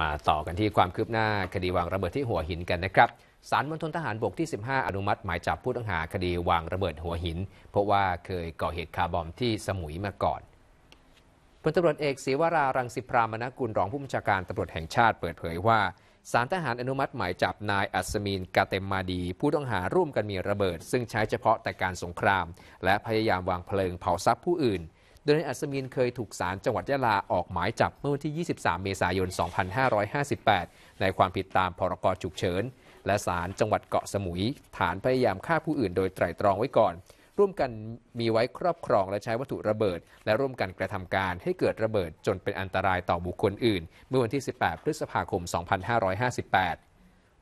มาต่อกันที่ความคืบหน้าคดีวางระเบิดที่หัวหินกันนะครับสารมณฑลทหารบกที่ 15 อนุมัติหมายจับผู้ต้องหาคดีวางระเบิดหัวหิน เพราะว่าเคยก่อเหตุคาร์บอมที่สมุยมาก่อนพลตำรวจเอกศีวรารังสิพรามนกุลรองผู้บัญชาการตำรวจแห่งชาติเปิดเผยว่า สารทหารอนุมัติหมายจับนายอัศมีนกาเตมมาดี ผู้ต้องหาร่วมกันมีระเบิด ซึ่งใช้เฉพาะแต่การสงคราม และพยายามวางเพลิงเผาทรัพย์ผู้อื่นโดยนายอัศมีนเคยถูกศาลจังหวัดยะลาออกหมายจับเมื่อวันที่ 23 เมษายน 2558 ในความผิดตามพรกฉุกเฉิน และศาลจังหวัดเกาะสมุย ฐานพยายามฆ่าผู้อื่นโดยไตร่ตรองไว้ก่อน ร่วมกันมีไว้ครอบครองและใช้วัตถุระเบิดและร่วมกันกระทำการให้เกิดระเบิดจนเป็นอันตรายต่อบุคคลอื่น เมื่อวันที่ 18 พฤษภาคม 2558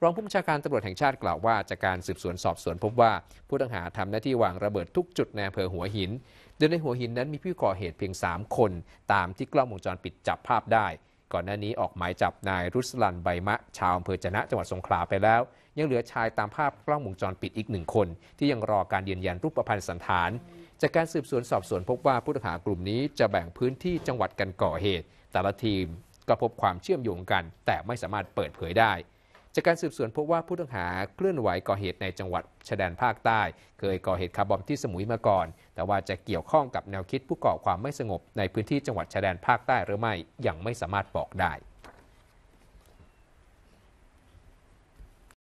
รองผู้บัญชาการตำรวจแห่งชาติกล่าวว่าจากการสืบสวนสอบสวนพบว่า ผู้ต้องหาทำหน้าที่วางระเบิดทุกจุดในอำเภอหัวหิน โดยในหัวหินนั้นมีผู้ก่อเหตุเพียง 3 คน ตามที่กล้องวงจรปิดจับภาพได้ ก่อนหน้านี้ออกหมายจับ นายรุสลันใบมะชาวอำเภอจนะจังหวัดสงขลาไปแล้ว ยังเหลือชายตามภาพกล้องวงจรปิดอีกหนึ่งคน ที่ยังรอการยืนยันรูปพรรณสันฐาน จากการสืบสวนสอบสวนพบว่าผู้ต้องหากลุ่มนี้จะแบ่งพื้นที่จังหวัดกันก่อเหตุ แต่ละทีมก็พบความเชื่อมโยงกัน แต่ไม่สามารถเปิดเผยได้จากการสืบสวนพบว่าผู้ต้องหาเคลื่อนไหวก่อเหตุในจังหวัดชายแดนภาคใต้ เคยก่อเหตุคาร์บอมที่สมุยมาก่อน แต่ว่าจะเกี่ยวข้องกับแนวคิดผู้ก่อความไม่สงบในพื้นที่จังหวัดชายแดนภาคใต้หรือไม่ยังไม่สามารถบอกได้